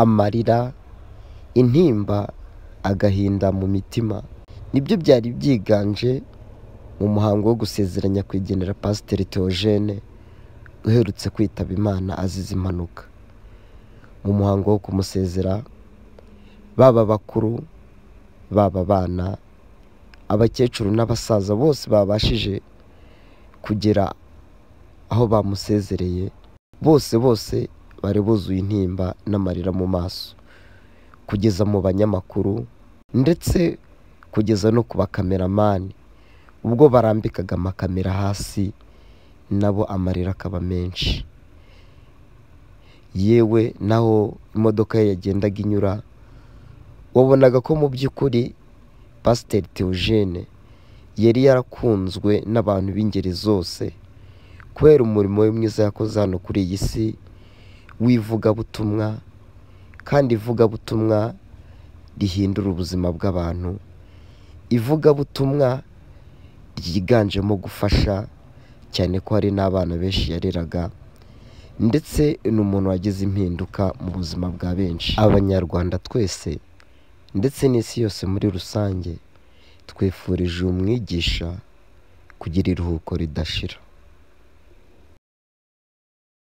amarira, intimba, agahinda mu mitima nibyo byari byiganje mu muhango wo gusezeranya kwigenera Pasiteri Theogene uherutse kwitaba Imana azize impanuka mu muhango wo kumusezera baba bakuru baba abana abakecuru n'abasaza bose babashije kugera aho bamusezereye bose bose bari buzuye intimba n'amarira mu maso kugeza mu banyamakuru ndetse kugeza no ku bakameramani ubwo barambikaga amakamera hasi nabo amarira akaba menshi yewe naho imodoka ye yagendaga inyura wabonaga ko mu by'ukuri pasiteri teogene yari yarakunzwe n'abantu b'ingeri zose kubera umurimo we mwiza yakoze hano kuri iyi si wivuga butumwa kandi ivuga butumwa rihindura ubuzima bw'abantu, ivugabutumwa ryiganjemo gufasha cyane ko hari n'abana benshi yareraga ndetse ni umuntu wagize impinduka mu buzima bwa benshi. Abanyarwanda twese ndetse n'isi yose muri rusange twifurije umwigisha kugira iruhuko ridashira.